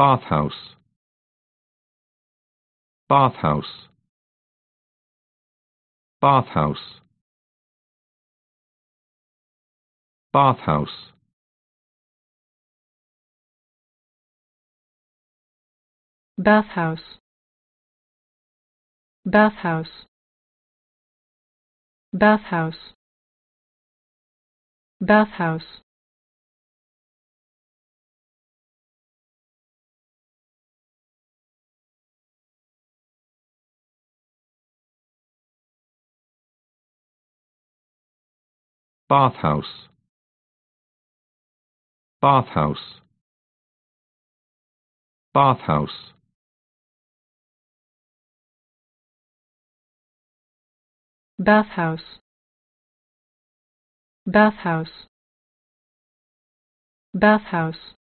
bathhouse bathhouse bathhouse bathhouse bathhouse bathhouse bathhouse bathhouse bathhouse bathhouse bathhouse bathhouse bathhouse bathhouse